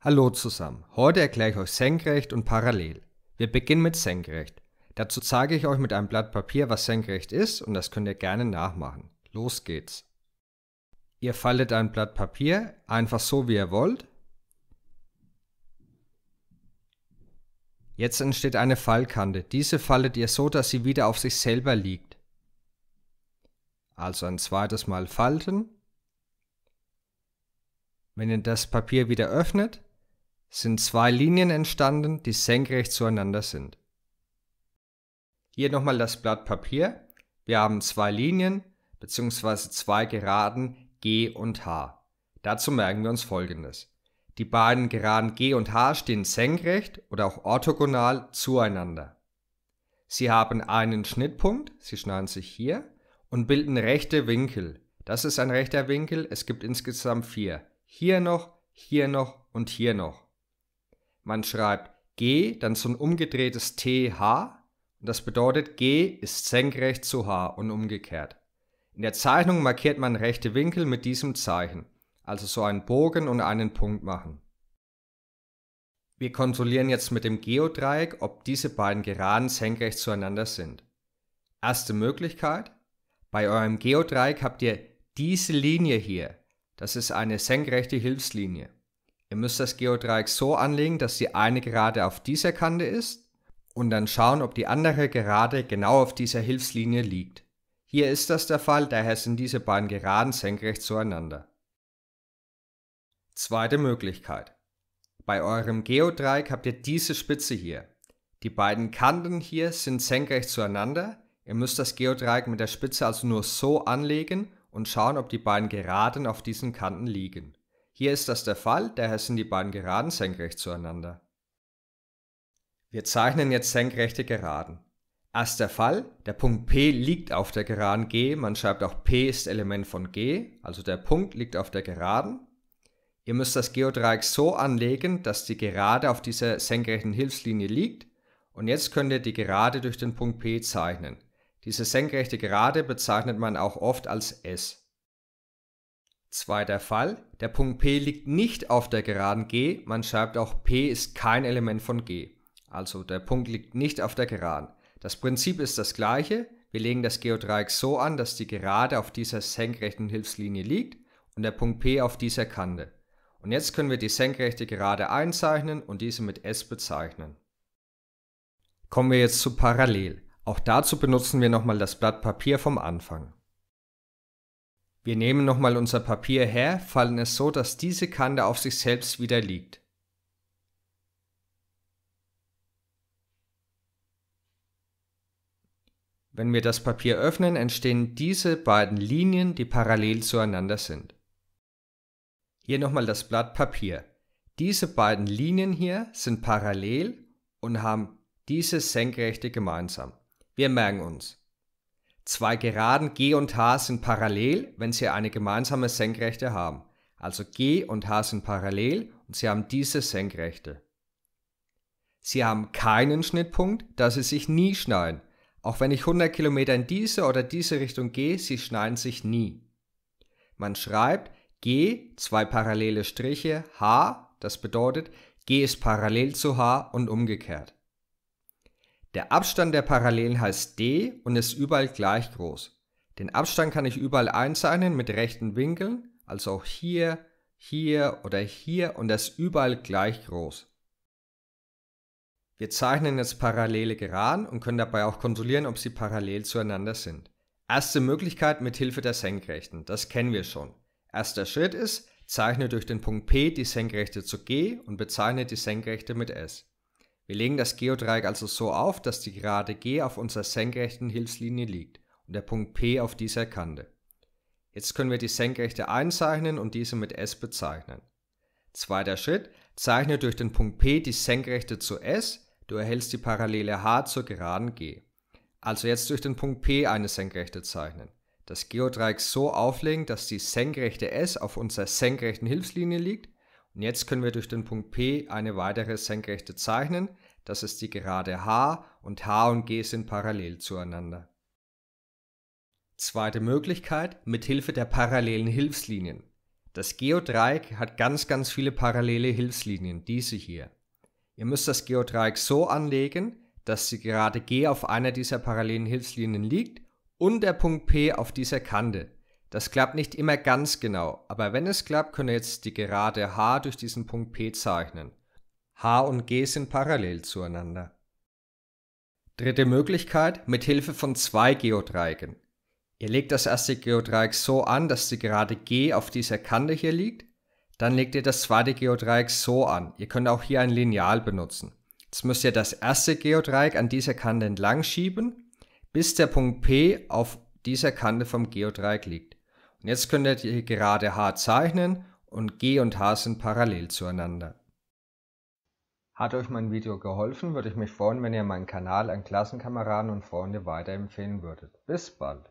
Hallo zusammen, heute erkläre ich euch senkrecht und parallel. Wir beginnen mit senkrecht. Dazu zeige ich euch mit einem Blatt Papier, was senkrecht ist und das könnt ihr gerne nachmachen. Los geht's. Ihr faltet ein Blatt Papier einfach so, wie ihr wollt. Jetzt entsteht eine Fallkante. Diese faltet ihr so, dass sie wieder auf sich selber liegt. Also ein zweites Mal falten. Wenn ihr das Papier wieder öffnet, sind zwei Linien entstanden, die senkrecht zueinander sind. Hier nochmal das Blatt Papier. Wir haben zwei Linien bzw. zwei Geraden G und H. Dazu merken wir uns folgendes. Die beiden Geraden G und H stehen senkrecht oder auch orthogonal zueinander. Sie haben einen Schnittpunkt, sie schneiden sich hier, und bilden rechte Winkel. Das ist ein rechter Winkel, es gibt insgesamt vier. Hier noch, hier noch und hier noch. Man schreibt G, dann so ein umgedrehtes TH. Und das bedeutet, G ist senkrecht zu H und umgekehrt. In der Zeichnung markiert man rechte Winkel mit diesem Zeichen, also so einen Bogen und einen Punkt machen. Wir kontrollieren jetzt mit dem Geodreieck, ob diese beiden Geraden senkrecht zueinander sind. Erste Möglichkeit. Bei eurem Geodreieck habt ihr diese Linie hier. Das ist eine senkrechte Hilfslinie. Ihr müsst das Geodreieck so anlegen, dass die eine Gerade auf dieser Kante ist und dann schauen, ob die andere Gerade genau auf dieser Hilfslinie liegt. Hier ist das der Fall, daher sind diese beiden Geraden senkrecht zueinander. Zweite Möglichkeit. Bei eurem Geodreieck habt ihr diese Spitze hier. Die beiden Kanten hier sind senkrecht zueinander. Ihr müsst das Geodreieck mit der Spitze also nur so anlegen und schauen, ob die beiden Geraden auf diesen Kanten liegen. Hier ist das der Fall, daher sind die beiden Geraden senkrecht zueinander. Wir zeichnen jetzt senkrechte Geraden. Als der Fall, der Punkt P liegt auf der Geraden G, man schreibt auch P ist Element von G, also der Punkt liegt auf der Geraden. Ihr müsst das Geodreieck so anlegen, dass die Gerade auf dieser senkrechten Hilfslinie liegt und jetzt könnt ihr die Gerade durch den Punkt P zeichnen. Diese senkrechte Gerade bezeichnet man auch oft als S. Zweiter Fall. Der Punkt P liegt nicht auf der geraden G. Man schreibt auch P ist kein Element von G. Also der Punkt liegt nicht auf der geraden. Das Prinzip ist das gleiche. Wir legen das Geodreieck so an, dass die Gerade auf dieser senkrechten Hilfslinie liegt und der Punkt P auf dieser Kante. Und jetzt können wir die senkrechte Gerade einzeichnen und diese mit S bezeichnen. Kommen wir jetzt zu Parallel. Auch dazu benutzen wir nochmal das Blatt Papier vom Anfang. Wir nehmen nochmal unser Papier her, fallen es so, dass diese Kante auf sich selbst wieder liegt. Wenn wir das Papier öffnen, entstehen diese beiden Linien, die parallel zueinander sind. Hier nochmal das Blatt Papier. Diese beiden Linien hier sind parallel und haben diese Senkrechte gemeinsam. Wir merken uns, Zwei Geraden G und H sind parallel, wenn sie eine gemeinsame Senkrechte haben. Also G und H sind parallel und sie haben diese Senkrechte. Sie haben keinen Schnittpunkt, da sie sich nie schneiden. Auch wenn ich 100 Kilometer in diese oder diese Richtung gehe, sie schneiden sich nie. Man schreibt G, zwei parallele Striche, H, das bedeutet, G ist parallel zu H und umgekehrt. Der Abstand der Parallelen heißt d und ist überall gleich groß. Den Abstand kann ich überall einzeichnen mit rechten Winkeln, also auch hier, hier oder hier und er ist überall gleich groß. Wir zeichnen jetzt parallele Geraden und können dabei auch kontrollieren, ob sie parallel zueinander sind. Erste Möglichkeit mit Hilfe der Senkrechten, das kennen wir schon. Erster Schritt ist, zeichne durch den Punkt P die Senkrechte zu G und bezeichne die Senkrechte mit S. Wir legen das Geodreieck also so auf, dass die Gerade G auf unserer senkrechten Hilfslinie liegt und der Punkt P auf dieser Kante. Jetzt können wir die Senkrechte einzeichnen und diese mit S bezeichnen. Zweiter Schritt, zeichne durch den Punkt P die Senkrechte zu S, du erhältst die Parallele H zur Geraden G. Also jetzt durch den Punkt P eine Senkrechte zeichnen. Das Geodreieck so auflegen, dass die Senkrechte S auf unserer senkrechten Hilfslinie liegt und jetzt können wir durch den Punkt P eine weitere Senkrechte zeichnen. Das ist die Gerade H und H und G sind parallel zueinander. Zweite Möglichkeit, mit Hilfe der parallelen Hilfslinien. Das Geodreieck hat ganz, ganz viele parallele Hilfslinien, diese hier. Ihr müsst das Geodreieck so anlegen, dass die Gerade G auf einer dieser parallelen Hilfslinien liegt und der Punkt P auf dieser Kante. Das klappt nicht immer ganz genau, aber wenn es klappt, können wir jetzt die Gerade H durch diesen Punkt P zeichnen. H und G sind parallel zueinander. Dritte Möglichkeit, mit Hilfe von zwei Geodreiecken. Ihr legt das erste Geodreieck so an, dass die Gerade G auf dieser Kante hier liegt. Dann legt ihr das zweite Geodreieck so an. Ihr könnt auch hier ein Lineal benutzen. Jetzt müsst ihr das erste Geodreieck an dieser Kante entlang schieben, bis der Punkt P auf dieser Kante vom Geodreieck liegt. Und jetzt könntet ihr gerade H zeichnen und G und H sind parallel zueinander. Hat euch mein Video geholfen, würde ich mich freuen, wenn ihr meinen Kanal an Klassenkameraden und Freunde weiterempfehlen würdet. Bis bald!